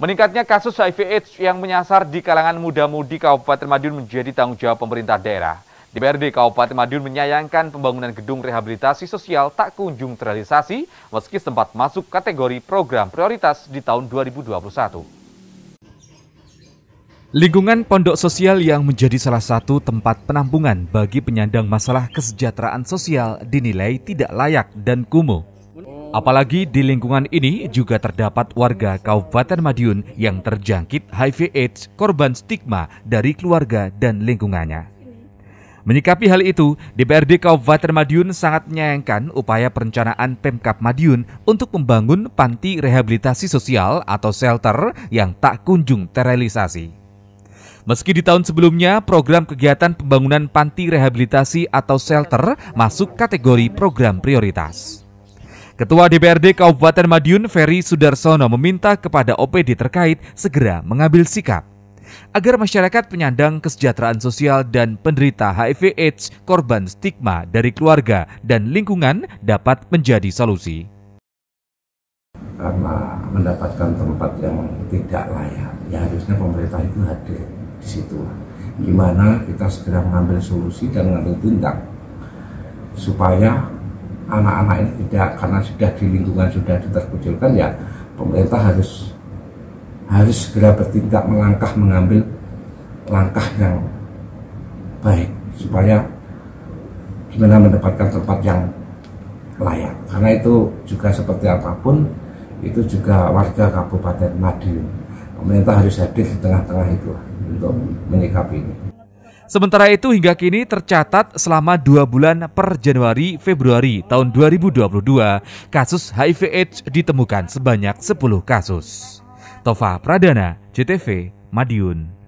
Meningkatnya kasus HIV AIDS yang menyasar di kalangan muda-mudi Kabupaten Madiun menjadi tanggung jawab pemerintah daerah. DPRD Kabupaten Madiun menyayangkan pembangunan gedung rehabilitasi sosial tak kunjung terrealisasi meski sempat masuk kategori program prioritas di tahun 2021. Lingkungan pondok sosial yang menjadi salah satu tempat penampungan bagi penyandang masalah kesejahteraan sosial dinilai tidak layak dan kumuh. Apalagi di lingkungan ini juga terdapat warga Kabupaten Madiun yang terjangkit HIV AIDS, korban stigma dari keluarga dan lingkungannya. Menyikapi hal itu, DPRD Kabupaten Madiun sangat menyayangkan upaya perencanaan Pemkap Madiun untuk membangun panti rehabilitasi sosial atau shelter yang tak kunjung terrealisasi. Meski di tahun sebelumnya program kegiatan pembangunan panti rehabilitasi atau shelter masuk kategori program prioritas. Ketua DPRD Kabupaten Madiun Ferry Sudarsono meminta kepada OPD terkait segera mengambil sikap agar masyarakat penyandang kesejahteraan sosial dan penderita HIV AIDS korban stigma dari keluarga dan lingkungan dapat menjadi solusi. Karena mendapatkan tempat yang tidak layak, ya harusnya pemerintah itu hadir di situ. Gimana kita segera mengambil solusi dan mengambil tindak supaya anak-anak ini tidak karena sudah di lingkungan sudah diterkucilkan ya pemerintah harus harus segera bertindak melangkah mengambil langkah yang baik supaya gimana mendapatkan tempat yang layak karena itu juga seperti apapun itu juga warga Kabupaten Madiun pemerintah harus hadir di tengah-tengah itu untuk menyikapi ini. Sementara itu hingga kini tercatat selama dua bulan per Januari Februari tahun 2022 kasus HIV AIDS ditemukan sebanyak 10 kasus. Tova Pradana, JTV, Madiun.